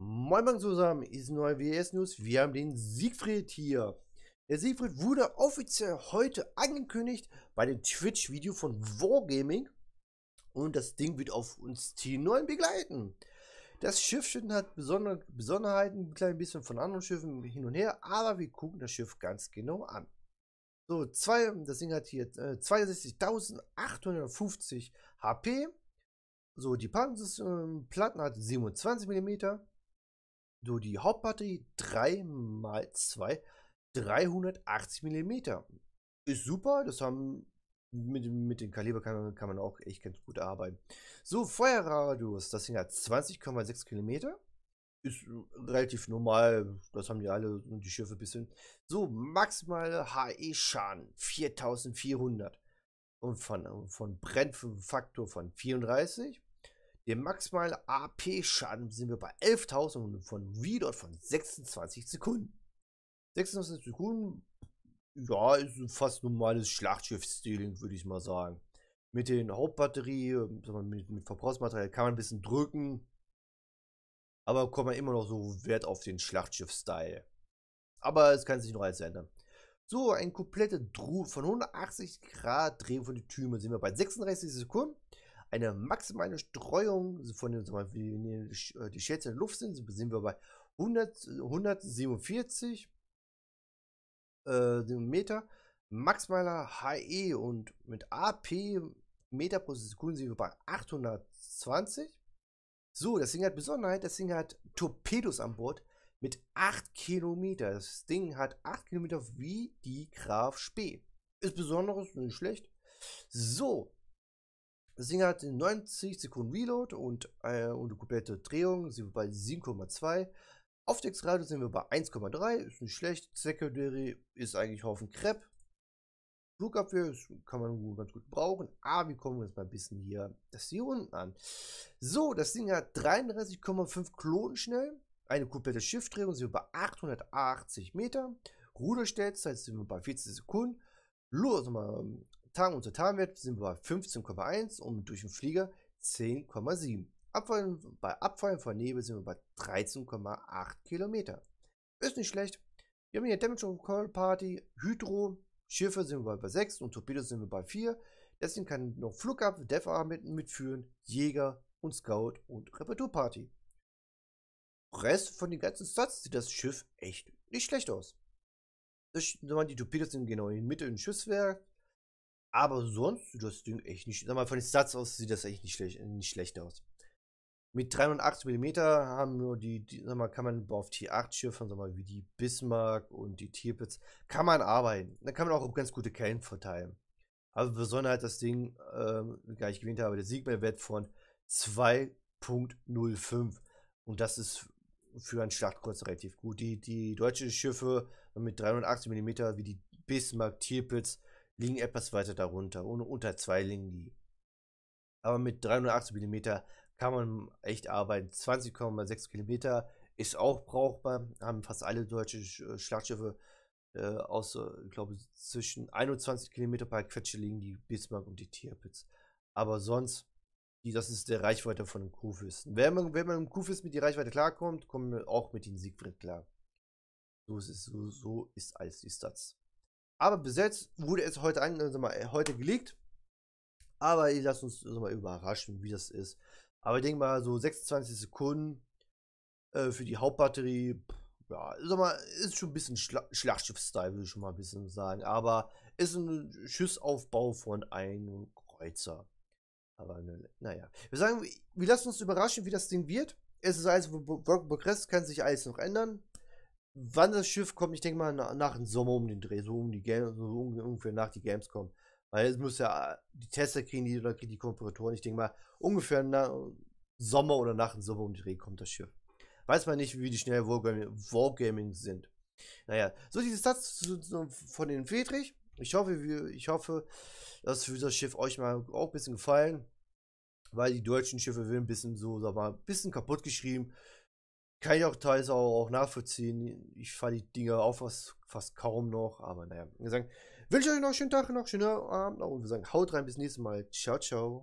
Moin Moin zusammen, ist neue WS News. Wir haben den Siegfried hier. Der Siegfried wurde offiziell heute angekündigt bei dem Twitch-Video von Wargaming. Und das Ding wird auf uns Team 9 begleiten. Das Schiff hat besondere Besonderheiten, ein klein bisschen von anderen Schiffen hin und her, aber wir gucken das Schiff ganz genau an. So, zwei, das Ding hat hier äh, 62.850 HP. So, die Panzerplatten äh, hat 27 mm. So, die Hauptbatterie 3x2, 380 mm. Ist super, das haben mit, mit dem Kaliber kann, kann, man auch echt ganz gut arbeiten. So, Feuerradius, das Ding hat 20,6 Kilometer. Ist relativ normal, das haben die alle und die Schiffe ein bisschen. So, maximale HE-Schaden 4400 und von, von Brennfaktor von 34 den maximalen AP-Schaden sind wir bei 11.000 und von Reload von 26 Sekunden. 26 Sekunden, ja, ist fast normales Schlachtschiff-Stealing, würde ich mal sagen. Mit den Hauptbatterien, mit, mit Verbrauchsmaterial kann man ein bisschen drücken. Aber kommt man immer noch so Wert auf den Schlachtschiff-Style. Aber es kann sich noch alles ändern. So, ein komplettes Dreh von 180 Grad Drehen von den Türmen sind wir bei 36 Sekunden eine maximale Streuung von den, wenn äh, die Shells in der Luft sind, sind wir bei 100, 147 äh, Meter. Maximaler HE und mit AP Meter pro Sekunde sind wir bei 820. So, das Ding hat Besonderheit, das Ding hat Torpedos an Bord mit 8 Kilometer. Das Ding hat 8 Kilometer wie die Graf Spee. Ist besonderes, nicht schlecht. So, das Ding hat 90 Sekunden Reload und, äh, und eine komplette Drehung sind wir bei 7,2. Auf Aufstiegsrate sind wir bei 1,3, ist nicht schlecht. Secondary ist eigentlich Haufen Crepe. Flugabwehr kann man ganz gut brauchen, aber wir kommen jetzt mal ein bisschen hier das hier unten an. So, das Ding hat 33,5 Klonen schnell, eine komplette Schiffdrehung sind wir bei 880 Meter, Ruderstellzeit sind wir bei 14 Sekunden, Los, also mal, ähm, Tarn- und Totalwert sind wir bei 15,1 und durch den Flieger 10,7. Abfallen, bei Abfallen von Nebel sind wir bei 13,8 Kilometer. Ist nicht schlecht. Wir haben hier Damage Control Party, Hydro, Schiffe sind wir bei 6 und Torpedos sind wir bei 4. Deswegen kann noch Flugab, DevA mit, mitführen, Jäger und Scout und Reparatur Party. Rest von den ganzen Stats sieht das Schiff echt nicht schlecht aus. die Torpedos sind genau in der Mitte im Schiffswerk. Aber sonst sieht das Ding echt nicht. Sag mal, von den Stats aus sieht das echt nicht schlecht, nicht schlecht aus. Mit 380 mm haben nur die, die sag mal, kann man auf T8-Schiffen, sag mal, wie die Bismarck und die Tierpitz, kann man arbeiten. Da kann man auch ganz gute Kellen verteilen. Aber Besonderheit halt das Ding, ähm, gar nicht gewinnt habe, der Siegmann-Wert von 2.05. Und das ist für einen Schlachtkreuz relativ gut. Die, die deutschen Schiffe mit 380 mm, wie die Bismarck, Tirpitz, liegen etwas weiter darunter. Und unter zwei liegen die. Aber mit 380 mm kann man echt arbeiten. 20,6 mm ist auch brauchbar. Haben fast alle deutschen äh, Schlachtschiffe äh, aus, äh, ich glaube, zwischen 21 mm bei Quetsche liegen die Bismarck und die Tierpitz. Aber sonst, die, das ist der Reichweite von den Kuhfisten. Wenn man, wenn man im Kuhfist mit der Reichweite klarkommt, kommen wir auch mit den Siegfried klar. So ist, so, so ist als die Stats. Aber bis jetzt wurde es heute, an, äh, also mal, äh, heute gelegt. Aber ihr lasst uns also mal überraschen, wie das ist. Aber ich denke mal, so 26 Sekunden äh, für die Hauptbatterie, ja, sag mal, ist schon ein bisschen Schla Schlachtschiff-Style, würde ich schon mal ein bisschen sagen. Aber ist ein Schussaufbau von einem Kreuzer. Aber ne, naja. Wir sagen, wir lassen uns überraschen, wie das Ding wird. Es ist alles, Work Progress kann sich alles noch ändern wann das Schiff kommt, ich denke mal nach, nach dem Sommer um den Dreh, so um die Games, so ungefähr nach die Games kommen. Weil es muss ja, die Tester kriegen die, oder die Komparatoren, ich denke mal, ungefähr nach Sommer oder nach dem Sommer um den Dreh kommt das Schiff. Weiß man nicht, wie die schnell Wargaming, Wargaming sind. Naja, so dieses Satz von den Friedrich. Ich hoffe, ich hoffe, dass für das Schiff euch mal auch ein bisschen gefallen, weil die deutschen Schiffe werden ein bisschen so, sag mal, ein bisschen kaputt geschrieben. Kann ich auch teils auch, auch nachvollziehen. Ich fahre die Dinger auf fast, fast kaum noch, aber naja. Wir sagen, wünsche euch noch einen schönen Tag, noch einen schönen Abend und wir sagen, haut rein, bis nächstes Mal. Ciao, ciao.